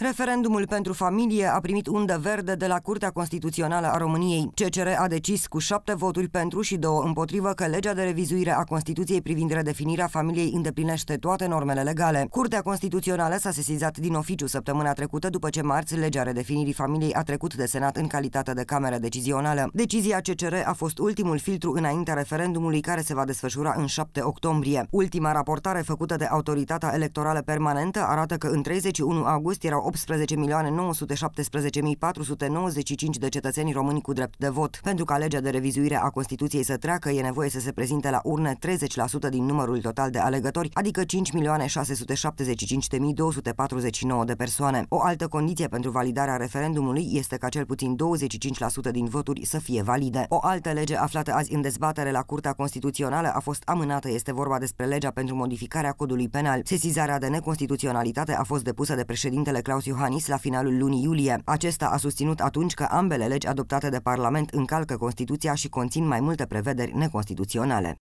Referendumul pentru familie a primit undă verde de la Curtea Constituțională a României. CCR a decis cu șapte voturi pentru și două împotrivă că legea de revizuire a Constituției privind redefinirea familiei îndeplinește toate normele legale. Curtea Constituțională s-a sesizat din oficiu săptămâna trecută după ce marți legea redefinirii familiei a trecut de Senat în calitate de cameră decizională. Decizia CCR a fost ultimul filtru înaintea referendumului care se va desfășura în 7 octombrie. Ultima raportare făcută de Autoritatea Electorală Permanentă arată că în 31 august erau 18.917.495 de cetățeni români cu drept de vot. Pentru ca legea de revizuire a Constituției să treacă, e nevoie să se prezinte la urne 30% din numărul total de alegători, adică 5.675.249 de persoane. O altă condiție pentru validarea referendumului este ca cel puțin 25% din voturi să fie valide. O altă lege aflată azi în dezbatere la Curtea Constituțională a fost amânată, este vorba despre legea pentru modificarea codului penal. Sesizarea de neconstituționalitate a fost depusă de președintele Claus Klaus Iohannis la finalul lunii iulie. Acesta a susținut atunci că ambele legi adoptate de Parlament încalcă Constituția și conțin mai multe prevederi neconstituționale.